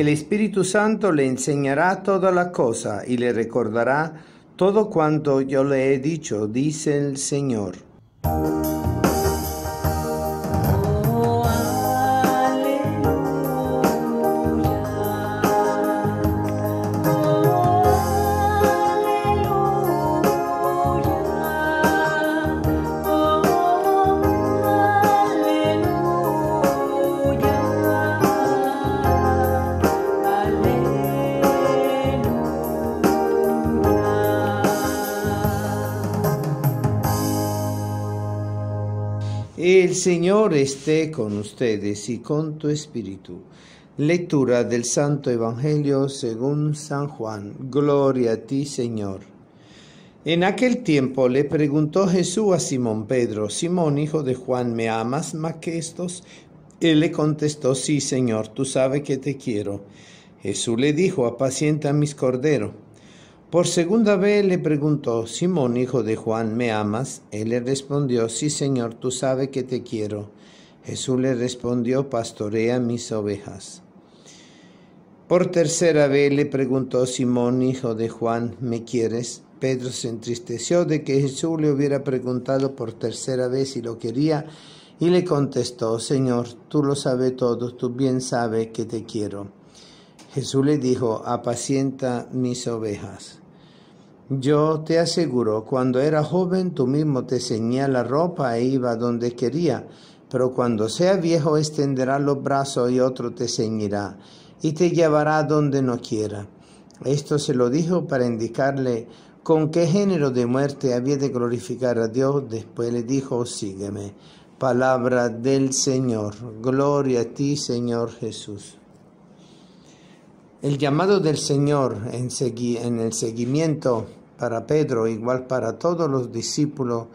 El Espíritu Santo le enseñará toda la cosa y le recordará todo cuanto yo le he dicho, dice el Señor. El Señor esté con ustedes y con tu espíritu. Lectura del Santo Evangelio según San Juan. Gloria a ti, Señor. En aquel tiempo le preguntó Jesús a Simón Pedro, Simón, hijo de Juan, ¿me amas más que estos? Él le contestó, sí, Señor, tú sabes que te quiero. Jesús le dijo, apacienta mis corderos. Por segunda vez le preguntó, Simón, hijo de Juan, ¿me amas? Él le respondió, sí, Señor, tú sabes que te quiero. Jesús le respondió, pastorea mis ovejas. Por tercera vez le preguntó, Simón, hijo de Juan, ¿me quieres? Pedro se entristeció de que Jesús le hubiera preguntado por tercera vez si lo quería y le contestó, Señor, tú lo sabes todo, tú bien sabes que te quiero. Jesús le dijo, apacienta mis ovejas. Yo te aseguro, cuando era joven tú mismo te ceñía la ropa e iba donde quería, pero cuando sea viejo extenderá los brazos y otro te ceñirá y te llevará donde no quiera. Esto se lo dijo para indicarle con qué género de muerte había de glorificar a Dios. Después le dijo, sígueme. Palabra del Señor. Gloria a ti, Señor Jesús. El llamado del Señor en, en el seguimiento para Pedro, igual para todos los discípulos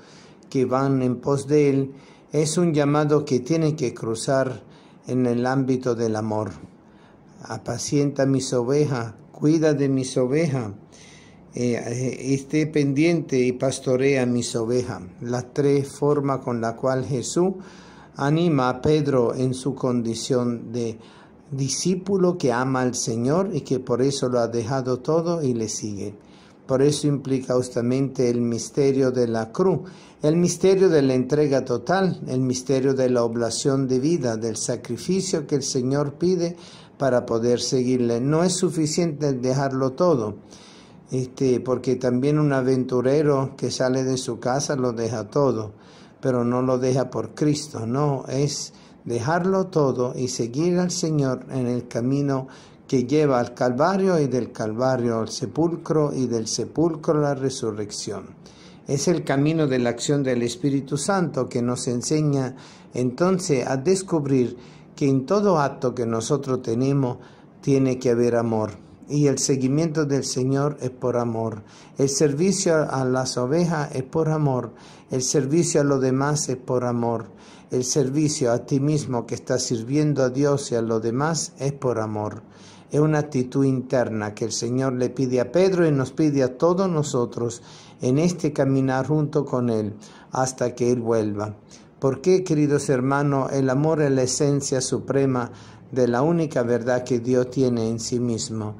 que van en pos de él, es un llamado que tiene que cruzar en el ámbito del amor. Apacienta mis ovejas, cuida de mis ovejas, eh, esté pendiente y pastorea mis ovejas. Las tres formas con la cual Jesús anima a Pedro en su condición de discípulo que ama al Señor y que por eso lo ha dejado todo y le sigue. Por eso implica justamente el misterio de la cruz, el misterio de la entrega total, el misterio de la oblación de vida, del sacrificio que el Señor pide para poder seguirle. No es suficiente dejarlo todo, este, porque también un aventurero que sale de su casa lo deja todo, pero no lo deja por Cristo, no, es dejarlo todo y seguir al Señor en el camino que lleva al Calvario y del Calvario al sepulcro y del sepulcro a la resurrección. Es el camino de la acción del Espíritu Santo que nos enseña entonces a descubrir que en todo acto que nosotros tenemos tiene que haber amor. Y el seguimiento del Señor es por amor. El servicio a las ovejas es por amor. El servicio a los demás es por amor. El servicio a ti mismo que estás sirviendo a Dios y a los demás es por amor. Es una actitud interna que el Señor le pide a Pedro y nos pide a todos nosotros en este caminar junto con Él hasta que Él vuelva. Porque, queridos hermanos, el amor es la esencia suprema de la única verdad que Dios tiene en sí mismo.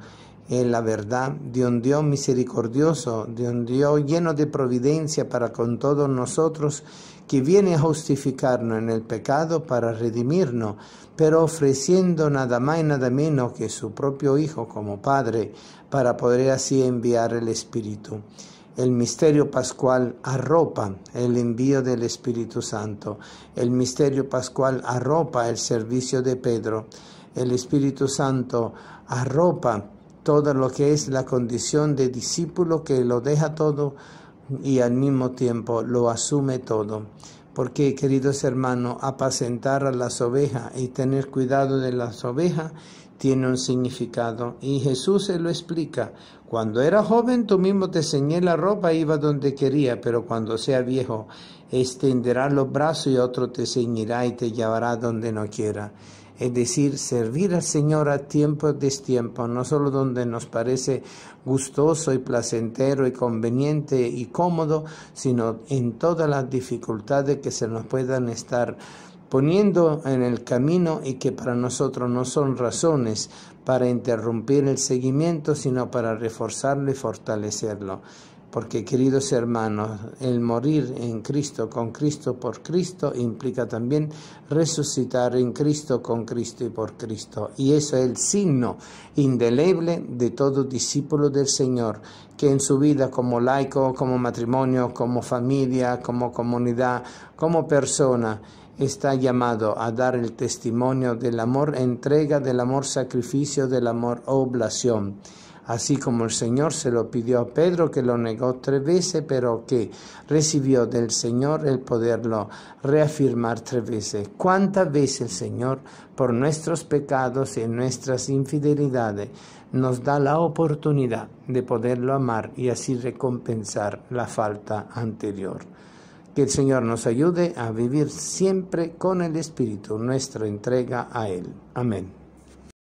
Es la verdad de un Dios misericordioso, de un Dios lleno de providencia para con todos nosotros que viene a justificarnos en el pecado para redimirnos, pero ofreciendo nada más y nada menos que su propio Hijo como Padre, para poder así enviar el Espíritu. El misterio pascual arropa el envío del Espíritu Santo. El misterio pascual arropa el servicio de Pedro. El Espíritu Santo arropa todo lo que es la condición de discípulo que lo deja todo y al mismo tiempo lo asume todo. Porque, queridos hermanos, apacentar a las ovejas y tener cuidado de las ovejas tiene un significado y Jesús se lo explica. Cuando era joven tú mismo te ceñé la ropa e iba donde quería, pero cuando sea viejo extenderás los brazos y otro te ceñirá y te llevará donde no quiera es decir, servir al Señor a tiempo destiempo, no solo donde nos parece gustoso y placentero y conveniente y cómodo, sino en todas las dificultades que se nos puedan estar poniendo en el camino y que para nosotros no son razones para interrumpir el seguimiento, sino para reforzarlo y fortalecerlo. Porque, queridos hermanos, el morir en Cristo, con Cristo, por Cristo, implica también resucitar en Cristo, con Cristo y por Cristo. Y eso es el signo indeleble de todo discípulo del Señor, que en su vida como laico, como matrimonio, como familia, como comunidad, como persona, está llamado a dar el testimonio del amor entrega, del amor sacrificio, del amor oblación así como el Señor se lo pidió a Pedro, que lo negó tres veces, pero que recibió del Señor el poderlo reafirmar tres veces. ¿Cuántas veces el Señor, por nuestros pecados y nuestras infidelidades, nos da la oportunidad de poderlo amar y así recompensar la falta anterior? Que el Señor nos ayude a vivir siempre con el Espíritu, nuestra entrega a Él. Amén.